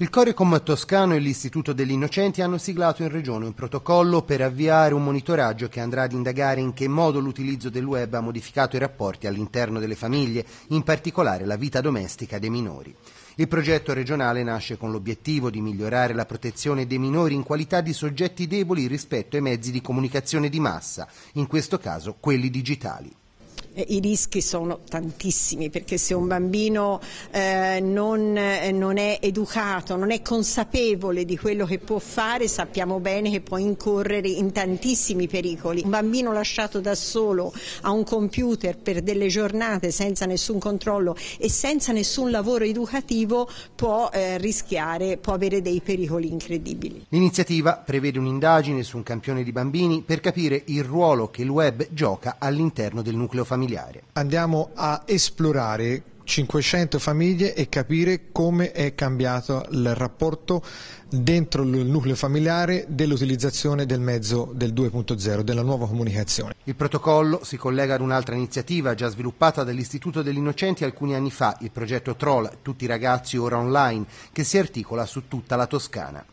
Il Corecom toscano e l'Istituto degli Innocenti hanno siglato in regione un protocollo per avviare un monitoraggio che andrà ad indagare in che modo l'utilizzo del web ha modificato i rapporti all'interno delle famiglie, in particolare la vita domestica dei minori. Il progetto regionale nasce con l'obiettivo di migliorare la protezione dei minori in qualità di soggetti deboli rispetto ai mezzi di comunicazione di massa, in questo caso quelli digitali. Eh, I rischi sono tantissimi perché se un bambino eh, non, eh, non, è educato, non è consapevole di quello che può fare, sappiamo bene che può incorrere in tantissimi pericoli. Un bambino lasciato da solo a un computer per delle giornate senza nessun controllo e senza nessun lavoro educativo può eh, rischiare, può avere dei pericoli incredibili. L'iniziativa prevede un'indagine su un campione di bambini per capire il ruolo che il web gioca all'interno del nucleo familiare familiare. Andiamo a esplorare 500 famiglie e capire come è cambiato il rapporto dentro il nucleo familiare dell'utilizzazione del mezzo del 2.0, della nuova comunicazione. Il protocollo si collega ad un'altra iniziativa già sviluppata dall'Istituto degli Innocenti alcuni anni fa, il progetto Troll, tutti i ragazzi ora online, che si articola su tutta la Toscana.